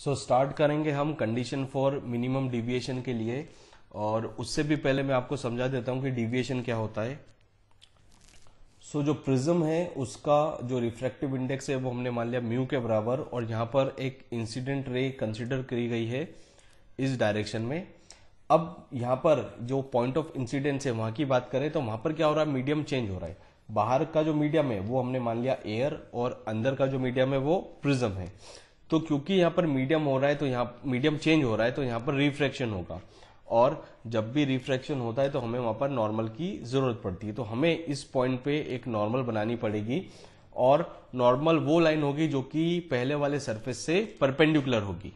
सो so, start करेंगे हम condition for minimum deviation के लिए और उससे भी पहले मैं आपको समझा देता हूं कि डिविएशन क्या होता है सो so, जो प्रिज्म है उसका जो रिफ्रैक्टिव इंडेक्स है वो हमने मान लिया म्यू के बराबर और यहां पर एक इंसिडेंट रे कंसिडर करी गई है इस डायरेक्शन में अब यहां पर जो पॉइंट ऑफ इंसिडेंस है वहां की बात करें तो वहां पर क्या हो रहा है मीडियम चेंज हो रहा है बाहर का जो मीडियम है वो हमने मान लिया एयर और अंदर का जो मीडियम है वो प्रिज्म है तो क्योंकि यहाँ पर मीडियम हो रहा है तो यहाँ मीडियम चेंज हो रहा है तो यहाँ पर रिफ्रैक्शन होगा और जब भी रिफ्रैक्शन होता है तो हमें वहाँ पर नॉर्मल की ज़रूरत पड़ती है तो हमें इस पॉइंट पे एक नॉर्मल बनानी पड़ेगी और नॉर्मल वो लाइन होगी जो कि पहले वाले सरफेस से परपेंडिकुलर होगी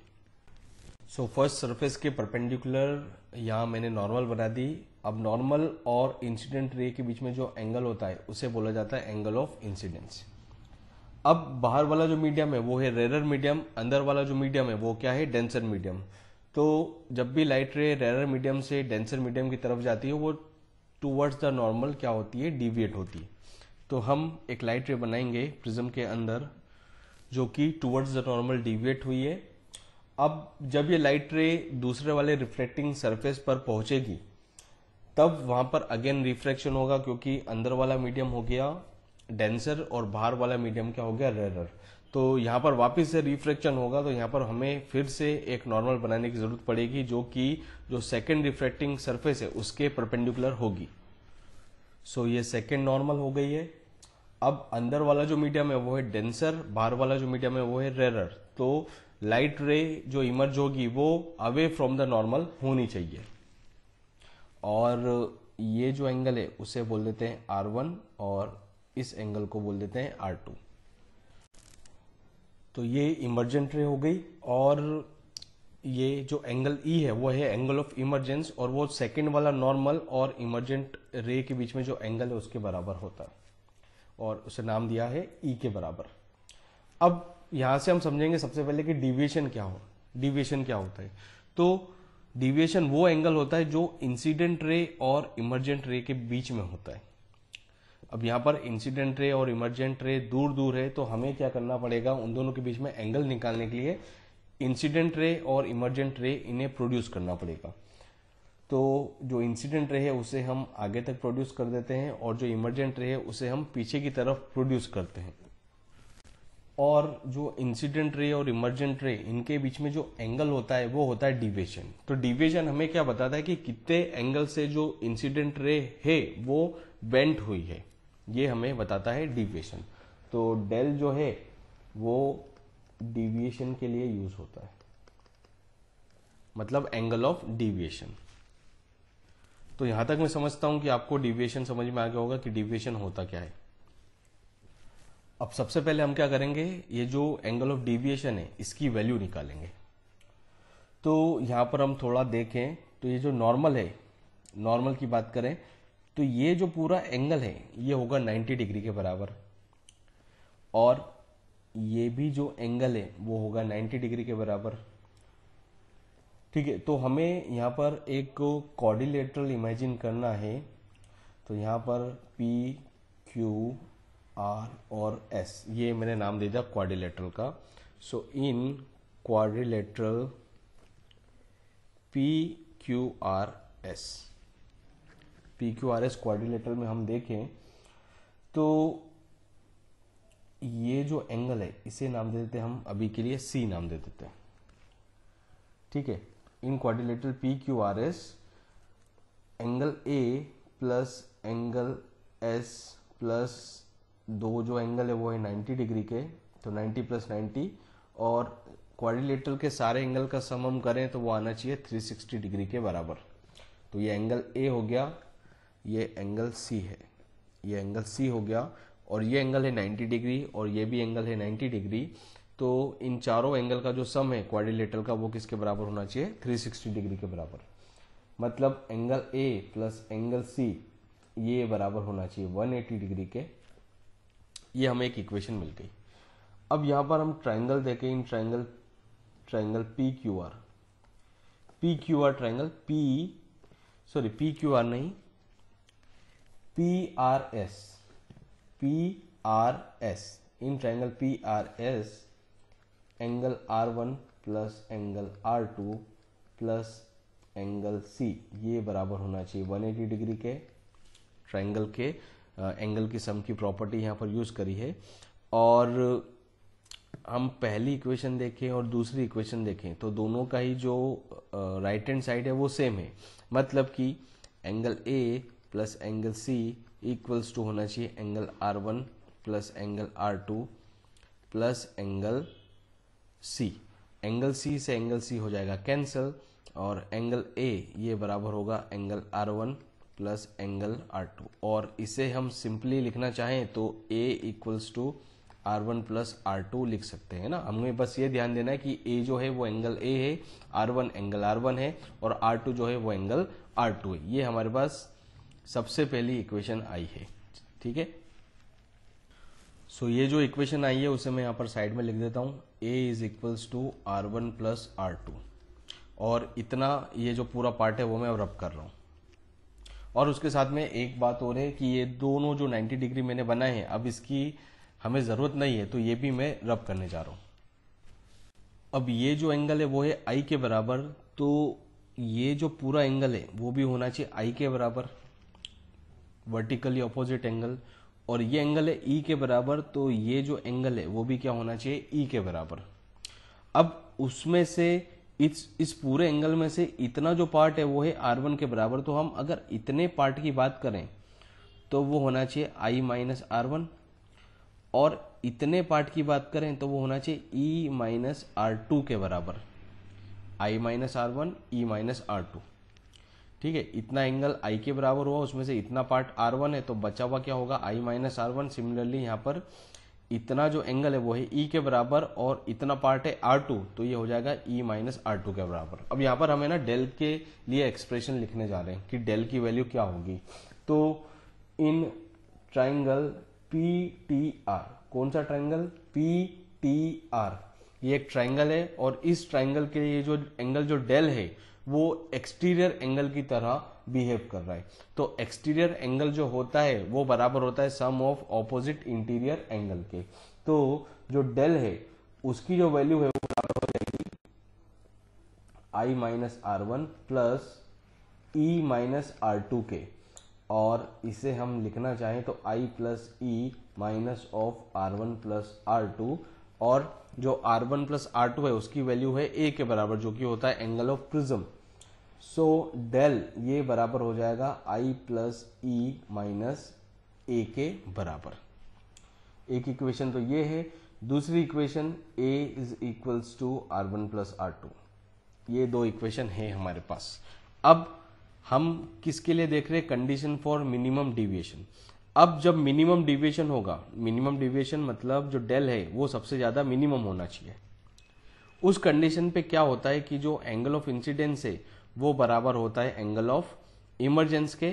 सो फर्स्ट सरफेस के परपेंडिकुलर यहाँ मैंने नॉर्मल बना दी अब नॉर्मल और इंसिडेंट रे के बीच में जो एंगल होता है उसे बोला जाता है एंगल ऑफ इंसिडेंस अब बाहर वाला जो मीडियम है वो है रेरर मीडियम अंदर वाला जो मीडियम है वो क्या है डेंसर मीडियम तो जब भी लाइट रे रेरर मीडियम से डेंसर मीडियम की तरफ जाती है वो टूवर्ड्स द नॉर्मल क्या होती है डिविएट होती है तो हम एक लाइट रे बनाएंगे प्रिज्म के अंदर जो कि टूवर्ड्स द नॉर्मल डिविएट हुई है अब जब ये लाइट रे दूसरे वाले रिफ्लेक्टिंग सरफेस पर पहुंचेगी तब वहां पर अगेन रिफ्रैक्शन होगा क्योंकि अंदर वाला मीडियम हो गया डेंसर और बाहर वाला मीडियम क्या हो गया रेरर तो यहाँ पर वापस से रिफ्रैक्शन होगा तो यहाँ पर हमें फिर से एक नॉर्मल बनाने की जरूरत पड़ेगी जो कि जो सेकेंड रिफ्रैक्टिंग सरफेस है उसके परपेंडिकुलर होगी सो so, ये सेकेंड नॉर्मल हो गई है अब अंदर वाला जो मीडियम है वो है डेंसर बाहर वाला जो मीडियम है वो है रेरर तो लाइट रे जो इमर्ज होगी वो अवे फ्रॉम द नॉर्मल होनी चाहिए और ये जो एंगल है उसे बोल देते हैं आर वन और इस एंगल को बोल देते हैं आर टू तो ये इमरजेंट रे हो गई और ये जो एंगल ई e है वो है एंगल ऑफ इमरजेंस और वो सेकेंड वाला नॉर्मल और इमरजेंट रे के बीच में जो एंगल है उसके बराबर होता है और उसे नाम दिया है ई e के बराबर अब यहां से हम समझेंगे सबसे पहले कि डिविएशन क्या हो डिविएशन क्या होता है तो डिविएशन वो एंगल होता है जो इंसिडेंट रे और इमरजेंट रे के बीच में होता है अब यहाँ पर इंसिडेंट रे और इमरजेंट रे दूर दूर है तो हमें क्या करना पड़ेगा उन दोनों के बीच में एंगल निकालने के लिए इंसिडेंट रे और इमरजेंट रे इन्हें प्रोड्यूस करना पड़ेगा तो जो इंसिडेंट रे है उसे हम आगे तक प्रोड्यूस कर देते हैं और जो इमरजेंट रे है उसे हम पीछे की तरफ प्रोड्यूस करते हैं और जो इंसिडेंट रे और इमरजेंट रे इनके बीच में जो एंगल होता है वो होता है डिवेशन तो डिवेशन हमें क्या बताता है कि कितने एंगल से जो इंसिडेंट रे है वो बेंट हुई है ये हमें बताता है डिविएशन तो डेल जो है वो डिविएशन के लिए यूज होता है मतलब एंगल ऑफ डिविएशन तो यहां तक मैं समझता हूं कि आपको डिविएशन समझ में आ गया होगा कि डिविएशन होता क्या है अब सबसे पहले हम क्या करेंगे ये जो एंगल ऑफ डिविएशन है इसकी वैल्यू निकालेंगे तो यहां पर हम थोड़ा देखें तो ये जो नॉर्मल है नॉर्मल की बात करें तो ये जो पूरा एंगल है ये होगा 90 डिग्री के बराबर और ये भी जो एंगल है वो होगा 90 डिग्री के बराबर ठीक है तो हमें यहाँ पर एक कॉर्डिलेटरल इमेजिन करना है तो यहाँ पर पी क्यू आर और एस ये मैंने नाम दे दिया क्वाड्रिलेटरल का so in quadrilateral P Q R S P Q R S quadrilateral में हम देखें तो ये जो एंगल है इसे नाम दे देते हैं हम अभी के लिए सी नाम दे देते हैं ठीक है in quadrilateral P Q R S angle A plus angle S plus दो जो एंगल है वो है 90 डिग्री के तो 90 प्लस 90 और क्वारिलेटर के सारे एंगल का सम हम करें तो वो आना चाहिए 360 डिग्री के बराबर तो ये एंगल ए हो गया ये एंगल सी है ये एंगल सी हो गया और ये एंगल है 90 डिग्री और ये भी एंगल है 90 डिग्री तो इन चारों एंगल का जो सम है क्वारिलेटर का वो किसके बराबर होना चाहिए 360 डिग्री के बराबर मतलब angle A plus angle C ये बराबर होना चाहिए 180 डिग्री के ये हमें एक इक्वेशन मिल गई अब यहाँ पर हम ट्राइंगल देखें in triangle triangle P Q R P Q R triangle P sorry P Q R नहीं P R S P R S in triangle P R S angle R one plus angle R two plus angle C ये बराबर होना चाहिए 180 degree के triangle के angle की सम की property यहाँ पर यूज़ करी है और हम पहली इक्वेशन देखें और दूसरी इक्वेशन देखें तो दोनों का ही जो राइट हैंड साइड है वो सेम है मतलब कि angle A plus angle C equals to होना चाहिए angle R one plus angle R two plus angle C angle C से एंगल सी हो जाएगा कैंसिल और एंगल ए ये बराबर होगा angle R one plus angle R two और इसे हम सिंपली लिखना चाहें तो A equals to R one plus R two लिख सकते हैं ना हमें बस ये ध्यान देना है कि ए जो है वो एंगल ए है R one angle R one है और आर टू जो है वो एंगल आर टू है ये हमारे पास सबसे पहली इक्वेशन आई है ठीक है सो ये जो इक्वेशन आई है उसे मैं यहाँ पर साइड में लिख देता हूँ A is equals to R one plus R two और इतना ये जो पूरा पार्ट है वो मैं रब कर रहा हूँ और उसके साथ में एक बात और है कि ये दोनों जो 90 डिग्री मैंने बनाए हैं अब इसकी हमें ज़रूरत नहीं है तो ये भी मैं रब करने जा रहा हूँ अब ये जो एंगल है वो है आई के बराबर तो ये जो पूरा एंगल है वो भी होना चाहिए आई के बराबर वर्टिकली अपोजिट एंगल और ये एंगल है ई e के बराबर तो ये जो एंगल है वो भी क्या होना चाहिए ई e के बराबर अब उसमें से इस इस पूरे एंगल में से इतना जो पार्ट है वो है आर वन के बराबर तो हम अगर इतने पार्ट की बात करें तो वो होना चाहिए आई माइनस आर वन और इतने पार्ट की बात करें तो वो होना चाहिए ई माइनस आर टू के बराबर I minus R one E minus R two ठीक है इतना एंगल आई के बराबर हुआ उसमें से इतना पार्ट आर वन है तो बचा हुआ क्या होगा I minus R one similarly यहाँ पर इतना जो एंगल है वो है ई e के बराबर और इतना पार्ट है आर टू तो ये हो जाएगा ई माइनस आर टू के बराबर अब यहाँ पर हमें ना डेल के लिए एक्सप्रेशन लिखने जा रहे हैं कि डेल की वैल्यू क्या होगी तो in triangle P T R कौन सा ट्राइंगल पी टी आर ये एक ट्राइंगल है और इस ट्राइंगल के लिए जो एंगल जो डेल है वो एक्सटीरियर एंगल की तरह बिहेव कर रहा है तो एक्सटीरियर एंगल जो होता है वो बराबर होता है sum of opposite interior angle के तो जो डेल है उसकी जो वैल्यू है वो बराबर हो जाएगी I minus R one plus E minus R two के और इसे हम लिखना चाहें तो I plus E minus of R one plus R two और जो R one plus R two है उसकी वैल्यू है ए के बराबर जो कि होता है angle of prism so del ये बराबर हो जाएगा आई प्लस ई माइनस ए के बराबर एक इक्वेशन तो ये है दूसरी equation A is equals to R one plus R two ये दो इक्वेशन है हमारे पास अब हम किसके लिए देख रहे हैं कंडीशन फॉर मिनिमम डिविएशन अब जब मिनिमम डिविएशन होगा मिनिमम डिविएशन मतलब जो डेल है वो सबसे ज़्यादा मिनिमम होना चाहिए उस कंडीशन पे क्या होता है कि जो एंगल ऑफ इंसिडेंस है वो बराबर होता है एंगल ऑफ इमरजेंस के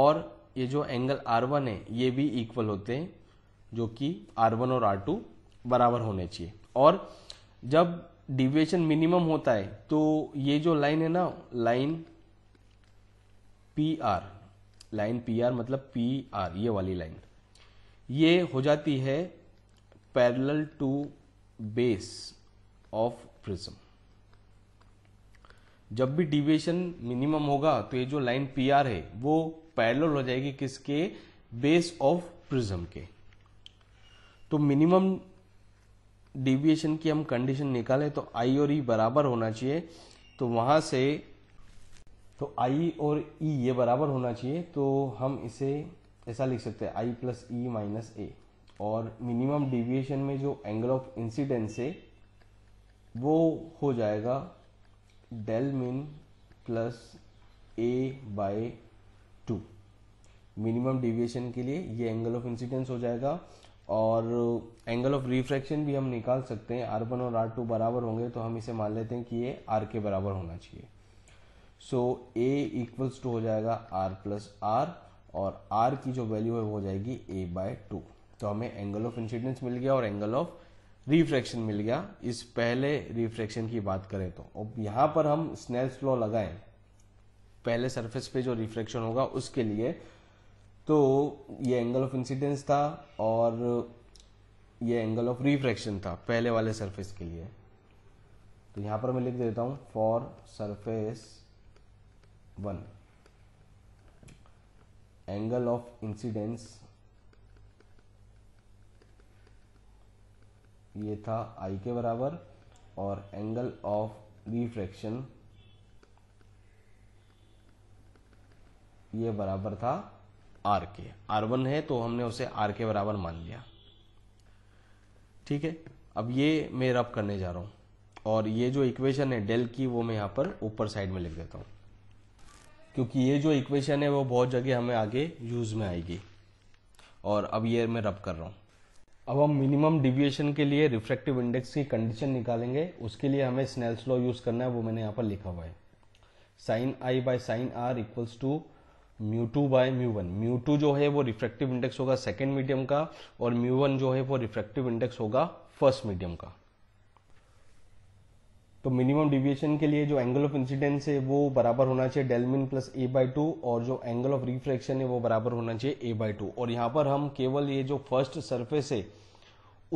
और ये जो एंगल आर वन है ये भी इक्वल होते हैं जो कि आर वन और आर टू बराबर होने चाहिए और जब डिविएशन मिनिमम होता है तो ये जो लाइन है ना line P R line P R मतलब पी आर ये वाली लाइन ये हो जाती है parallel to base of prism जब भी डिविएशन मिनिमम होगा तो ये जो लाइन पी आर है वो पैरेलल हो जाएगी किसके बेस ऑफ प्रिज्म के तो मिनिमम डिविएशन की हम कंडीशन निकाले तो आई और ई e बराबर होना चाहिए तो वहां से तो आई और ई e ये बराबर होना चाहिए तो हम इसे ऐसा लिख सकते हैं आई प्लस ई माइनस ए और मिनिमम डिविएशन में जो एंगल ऑफ इंसिडेंस है वो हो जाएगा del min plus A by two minimum deviation के लिए ये एंगल ऑफ इंसिडेंस हो जाएगा और एंगल ऑफ रिफ्रैक्शन भी हम निकाल सकते हैं आर वन और आर टू बराबर होंगे तो हम इसे मान लेते हैं कि ये आर के बराबर होना चाहिए सो ए इक्वल्स टू हो जाएगा आर प्लस आर और आर की जो वैल्यू है वो हो जाएगी ए बाय टू तो हमें एंगल ऑफ इंसिडेंस मिल गया और एंगल ऑफ रिफ्रैक्शन मिल गया इस पहले रिफ्रैक्शन की बात करें तो अब यहाँ पर हम स्नेल्स लॉ लगाएं पहले सरफेस पे जो रिफ्रैक्शन होगा उसके लिए तो ये एंगल ऑफ इंसिडेंस था और ये एंगल ऑफ रिफ्रैक्शन था पहले वाले सरफेस के लिए तो यहाँ पर मैं लिख देता हूँ for surface one angle of incidence ये था आई के बराबर और एंगल ऑफ रिफ्रैक्शन ये बराबर था आर के आर वन है तो हमने उसे आर के बराबर मान लिया ठीक है अब ये मैं रब करने जा रहा हूं और ये जो इक्वेशन है डेल की वो मैं यहां पर ऊपर साइड में लिख देता हूं क्योंकि ये जो इक्वेशन है वो बहुत जगह हमें आगे यूज में आएगी और अब ये मैं रब कर रहा हूँ अब हम मिनिमम डिविएशन के लिए रिफ्रैक्टिव इंडेक्स की कंडीशन निकालेंगे उसके लिए हमें स्नेल्स लॉ यूज करना है वो मैंने यहाँ पर लिखा हुआ है sine I by sine R equals to mu two by mu one mu two जो है वो रिफ्रैक्टिव इंडेक्स होगा सेकेंड मीडियम का और म्यू वन जो है वो रिफ्रैक्टिव इंडेक्स होगा फर्स्ट मीडियम का तो मिनिमम डिविएशन के लिए जो एंगल ऑफ इंसिडेंस है वो बराबर होना चाहिए del min plus A by two और जो एंगल ऑफ रिफ्रैक्शन है वो बराबर होना चाहिए ए बाई टू और यहाँ पर हम केवल ये जो फर्स्ट सरफेस है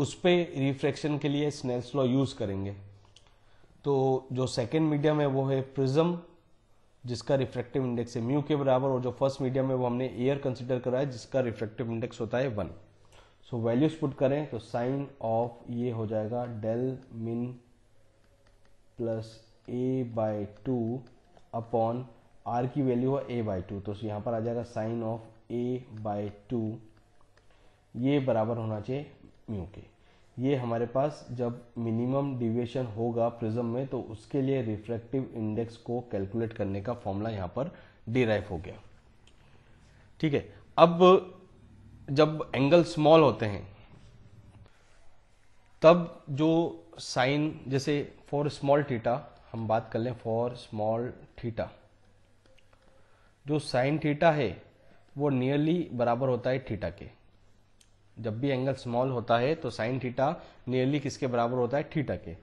उस पर रिफ्रैक्शन के लिए स्नेल्स लॉ यूज करेंगे तो जो सेकेंड मीडियम है वो है प्रिज्म जिसका रिफ्रेक्टिव इंडेक्स है म्यू के बराबर और जो फर्स्ट मीडियम है वो हमने एयर कंसिडर करा है जिसका रिफ्रैक्टिव इंडेक्स होता है वन सो वैल्यूज पुट करें तो साइन ऑफ ये हो जाएगा del min plus A by two upon R की वैल्यू है ए बाई टू तो यहाँ पर आ जाएगा sine of A by two ये बराबर होना चाहिए म्यू के ये हमारे पास जब मिनिमम डिविएशन होगा प्रिज्म में तो उसके लिए रिफ्रैक्टिव इंडेक्स को कैलकुलेट करने का फॉर्मूला यहाँ पर डिराइव हो गया ठीक है अब जब एंगल स्मॉल होते हैं तब जो साइन जैसे फॉर स्मॉल थीटा हम बात कर लें फॉर स्मॉल थीटा जो साइन थीटा है वो नियरली बराबर होता है थीटा के जब भी एंगल स्मॉल होता है तो साइन थीटा नियरली किसके बराबर होता है थीटा के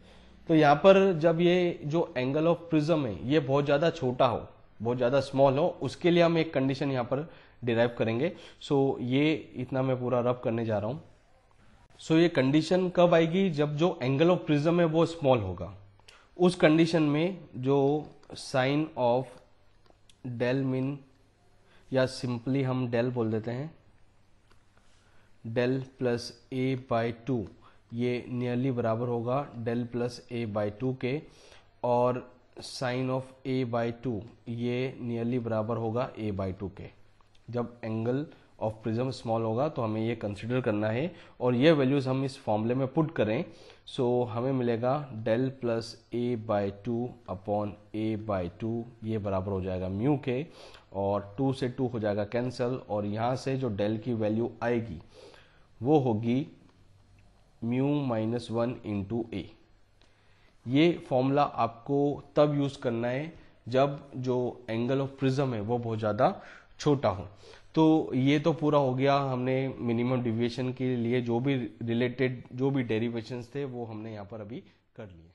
तो यहाँ पर जब ये जो एंगल ऑफ प्रिज्म है ये बहुत ज़्यादा छोटा हो बहुत ज़्यादा स्मॉल हो उसके लिए हम एक कंडीशन यहाँ पर डिराइव करेंगे सो so, ये इतना मैं पूरा रब करने जा रहा हूँ सो ये कंडीशन कब आएगी जब जो एंगल ऑफ प्रिज्म है वो स्मॉल होगा उस कंडीशन में जो साइन ऑफ डेल मिन या सिंपली हम डेल बोल देते हैं del plus A by two ये नियरली बराबर होगा del plus A by two के और sine of A by two ये नियरली बराबर होगा ए बाय टू के जब एंगल ऑफ प्रिज्म स्मॉल होगा तो हमें ये कंसिडर करना है और ये वैल्यूज़ हम इस फॉर्मूले में पुट करें सो so, हमें मिलेगा del plus A by two upon A by two ये बराबर हो जाएगा म्यू के और टू से टू हो जाएगा कैंसल और यहाँ से जो डेल की वैल्यू आएगी वो होगी mu minus one into A ये फॉर्मूला आपको तब यूज़ करना है जब जो एंगल ऑफ प्रिज्म है वो बहुत ज़्यादा छोटा हो तो ये तो पूरा हो गया हमने मिनिमम डिविएशन के लिए जो भी रिलेटेड जो भी डेरिवेशंस थे वो हमने यहाँ पर अभी कर लिए